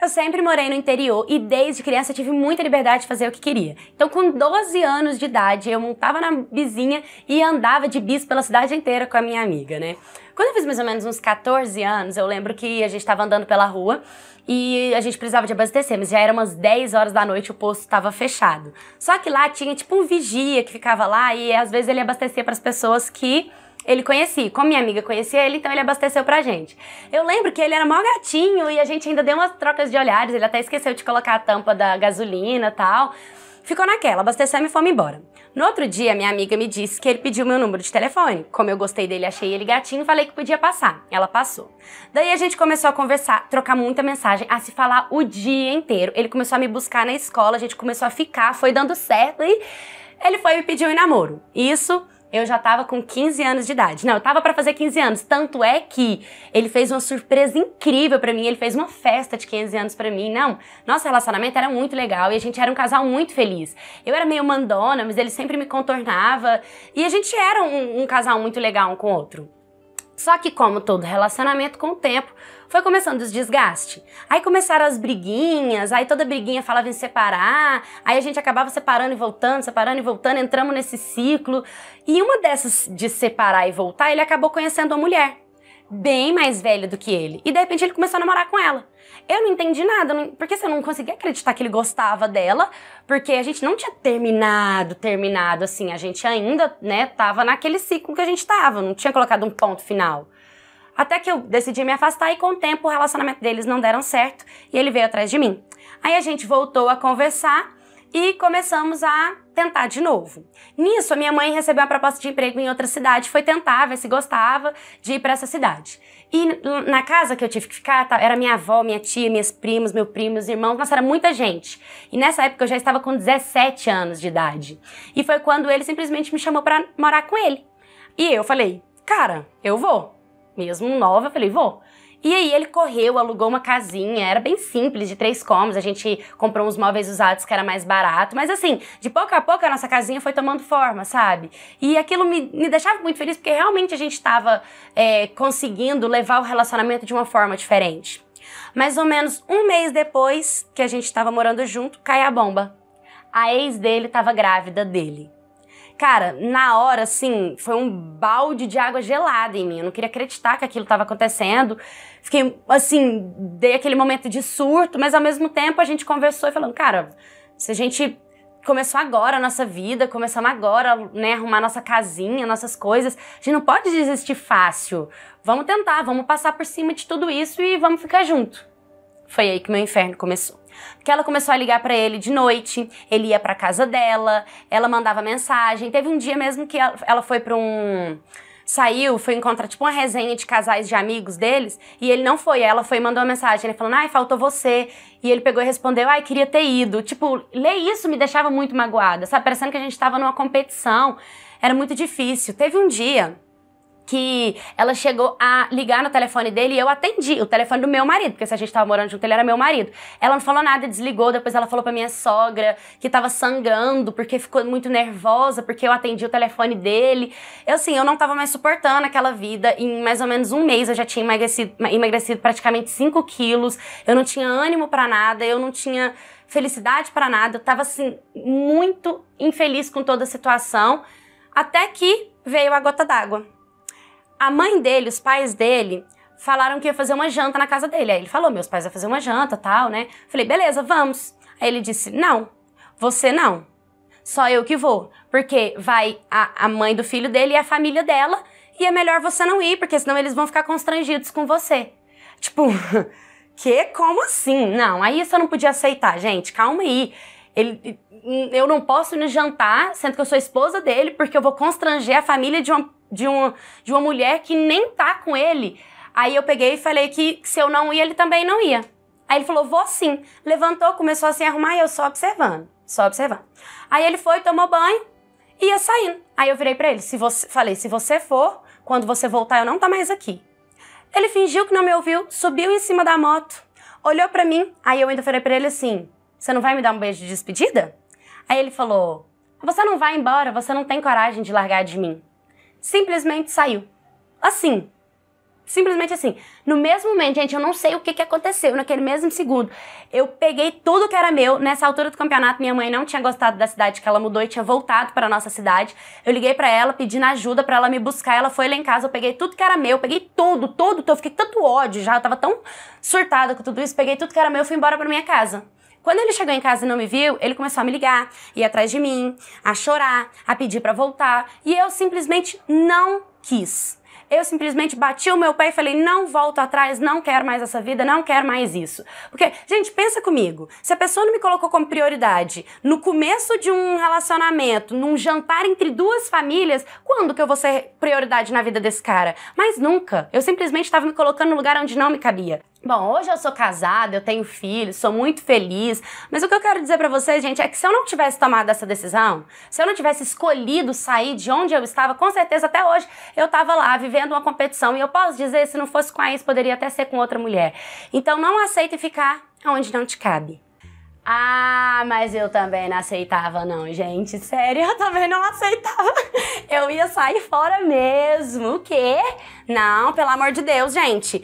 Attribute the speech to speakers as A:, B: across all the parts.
A: Eu sempre morei no interior e desde criança tive muita liberdade de fazer o que queria. Então, com 12 anos de idade, eu montava na vizinha e andava de bis pela cidade inteira com a minha amiga, né? Quando eu fiz mais ou menos uns 14 anos, eu lembro que a gente estava andando pela rua e a gente precisava de abastecer, mas já era umas 10 horas da noite, o posto estava fechado. Só que lá tinha tipo um vigia que ficava lá e às vezes ele abastecia para as pessoas que ele conhecia, como minha amiga conhecia ele, então ele abasteceu pra gente. Eu lembro que ele era mó gatinho e a gente ainda deu umas trocas de olhares, ele até esqueceu de colocar a tampa da gasolina e tal. Ficou naquela, abasteceu e fomos embora. No outro dia, minha amiga me disse que ele pediu meu número de telefone. Como eu gostei dele, achei ele gatinho, falei que podia passar. Ela passou. Daí a gente começou a conversar, trocar muita mensagem, a se falar o dia inteiro. Ele começou a me buscar na escola, a gente começou a ficar, foi dando certo e ele foi me pedir um namoro. Isso eu já tava com 15 anos de idade. Não, eu tava para fazer 15 anos. Tanto é que ele fez uma surpresa incrível para mim. Ele fez uma festa de 15 anos para mim. Não, nosso relacionamento era muito legal e a gente era um casal muito feliz. Eu era meio mandona, mas ele sempre me contornava. E a gente era um, um casal muito legal um com o outro. Só que, como todo relacionamento, com o tempo foi começando os desgaste. Aí começaram as briguinhas, aí toda briguinha falava em separar, aí a gente acabava separando e voltando, separando e voltando, entramos nesse ciclo. E uma dessas de separar e voltar, ele acabou conhecendo a mulher bem mais velha do que ele. E de repente ele começou a namorar com ela. Eu não entendi nada, não, porque assim, eu não conseguia acreditar que ele gostava dela, porque a gente não tinha terminado, terminado assim, a gente ainda, né, tava naquele ciclo que a gente tava, não tinha colocado um ponto final. Até que eu decidi me afastar e com o tempo o relacionamento deles não deram certo e ele veio atrás de mim. Aí a gente voltou a conversar e começamos a tentar de novo. Nisso, a minha mãe recebeu uma proposta de emprego em outra cidade, foi tentar ver se gostava de ir para essa cidade. E na casa que eu tive que ficar, tá, era minha avó, minha tia, minhas primas, meu primo, meus irmãos, nossa, era muita gente. E nessa época eu já estava com 17 anos de idade. E foi quando ele simplesmente me chamou para morar com ele. E eu falei, cara, eu vou. Mesmo nova, eu falei, vou. E aí ele correu, alugou uma casinha, era bem simples, de três cômodos. A gente comprou uns móveis usados que era mais barato. Mas assim, de pouco a pouco a nossa casinha foi tomando forma, sabe? E aquilo me, me deixava muito feliz porque realmente a gente estava é, conseguindo levar o relacionamento de uma forma diferente. Mais ou menos um mês depois que a gente estava morando junto, cai a bomba. A ex dele estava grávida dele. Cara, na hora, assim, foi um balde de água gelada em mim. Eu não queria acreditar que aquilo estava acontecendo. Fiquei, assim, dei aquele momento de surto, mas ao mesmo tempo a gente conversou e falando, cara, se a gente começou agora a nossa vida, começamos agora, né, arrumar nossa casinha, nossas coisas. A gente não pode desistir fácil. Vamos tentar, vamos passar por cima de tudo isso e vamos ficar junto. Foi aí que meu inferno começou que ela começou a ligar para ele de noite, ele ia para casa dela, ela mandava mensagem. Teve um dia mesmo que ela foi para um saiu, foi encontrar tipo uma resenha de casais de amigos deles, e ele não foi, ela foi e mandou uma mensagem, ele falando: "Ai, faltou você". E ele pegou e respondeu: "Ai, queria ter ido". Tipo, ler isso me deixava muito magoada, sabe? Parecendo que a gente estava numa competição. Era muito difícil. Teve um dia que ela chegou a ligar no telefone dele e eu atendi o telefone do meu marido, porque se a gente tava morando junto, ele era meu marido. Ela não falou nada, desligou, depois ela falou pra minha sogra que tava sangrando, porque ficou muito nervosa, porque eu atendi o telefone dele. Eu, assim, eu não tava mais suportando aquela vida. Em mais ou menos um mês eu já tinha emagrecido, emagrecido praticamente 5 quilos, eu não tinha ânimo para nada, eu não tinha felicidade para nada, eu tava, assim, muito infeliz com toda a situação, até que veio a gota d'água a mãe dele, os pais dele, falaram que ia fazer uma janta na casa dele. Aí ele falou: meus pais vão fazer uma janta, tal, né? Falei: beleza, vamos. Aí ele disse: não, você não. Só eu que vou. Porque vai a, a mãe do filho dele e a família dela. E é melhor você não ir, porque senão eles vão ficar constrangidos com você. Tipo, que? Como assim? Não, aí isso eu não podia aceitar, gente. Calma aí. Ele, eu não posso ir no jantar, sendo que eu sou esposa dele, porque eu vou constranger a família de uma de, um, de uma mulher que nem tá com ele. Aí eu peguei e falei que se eu não ia, ele também não ia. Aí ele falou, vou sim. Levantou, começou assim a se arrumar e eu só observando, só observando. Aí ele foi, tomou banho e ia saindo. Aí eu virei para ele, se você, falei, se você for, quando você voltar, eu não tá mais aqui. Ele fingiu que não me ouviu, subiu em cima da moto, olhou para mim, aí eu ainda falei para ele assim, você não vai me dar um beijo de despedida? Aí ele falou, você não vai embora, você não tem coragem de largar de mim simplesmente saiu. Assim. Simplesmente assim. No mesmo momento, gente, eu não sei o que, que aconteceu naquele mesmo segundo. Eu peguei tudo que era meu. Nessa altura do campeonato, minha mãe não tinha gostado da cidade que ela mudou e tinha voltado para nossa cidade. Eu liguei para ela pedindo ajuda para ela me buscar. Ela foi lá em casa, eu peguei tudo que era meu, peguei tudo, tudo. Eu fiquei tanto ódio já, eu tava tão surtada com tudo isso. Peguei tudo que era meu e fui embora para minha casa. Quando ele chegou em casa e não me viu, ele começou a me ligar, ir atrás de mim, a chorar, a pedir para voltar, e eu simplesmente não quis. Eu simplesmente bati o meu pé e falei: não volto atrás, não quero mais essa vida, não quero mais isso. Porque, gente, pensa comigo: se a pessoa não me colocou como prioridade no começo de um relacionamento, num jantar entre duas famílias, quando que eu vou ser prioridade na vida desse cara? Mas nunca. Eu simplesmente estava me colocando no lugar onde não me cabia. Bom, hoje eu sou casada, eu tenho filhos, sou muito feliz, mas o que eu quero dizer para vocês, gente, é que se eu não tivesse tomado essa decisão, se eu não tivesse escolhido sair de onde eu estava, com certeza até hoje eu estava lá vivendo uma competição e eu posso dizer, se não fosse com a ex, poderia até ser com outra mulher. Então não aceite ficar onde não te cabe. Ah, mas eu também não aceitava, não, gente. Sério, eu também não aceitava. Eu ia sair fora mesmo. O quê? Não, pelo amor de Deus, gente.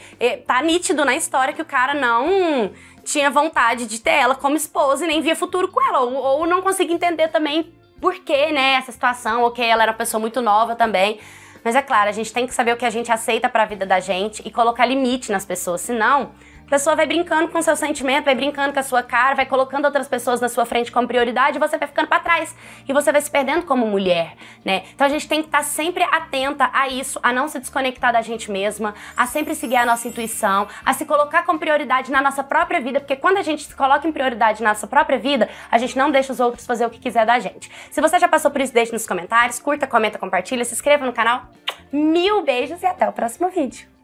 A: Tá nítido na história que o cara não tinha vontade de ter ela como esposa e nem via futuro com ela. Ou, ou não conseguia entender também por que, né, essa situação. Ok, ela era uma pessoa muito nova também. Mas é claro, a gente tem que saber o que a gente aceita para a vida da gente e colocar limite nas pessoas, senão pessoa vai brincando com o seu sentimento, vai brincando com a sua cara, vai colocando outras pessoas na sua frente como prioridade e você vai ficando para trás. E você vai se perdendo como mulher, né? Então a gente tem que estar tá sempre atenta a isso, a não se desconectar da gente mesma, a sempre seguir a nossa intuição, a se colocar como prioridade na nossa própria vida, porque quando a gente se coloca em prioridade na nossa própria vida, a gente não deixa os outros fazer o que quiser da gente. Se você já passou por isso, deixe nos comentários, curta, comenta, compartilha, se inscreva no canal. Mil beijos e até o próximo vídeo.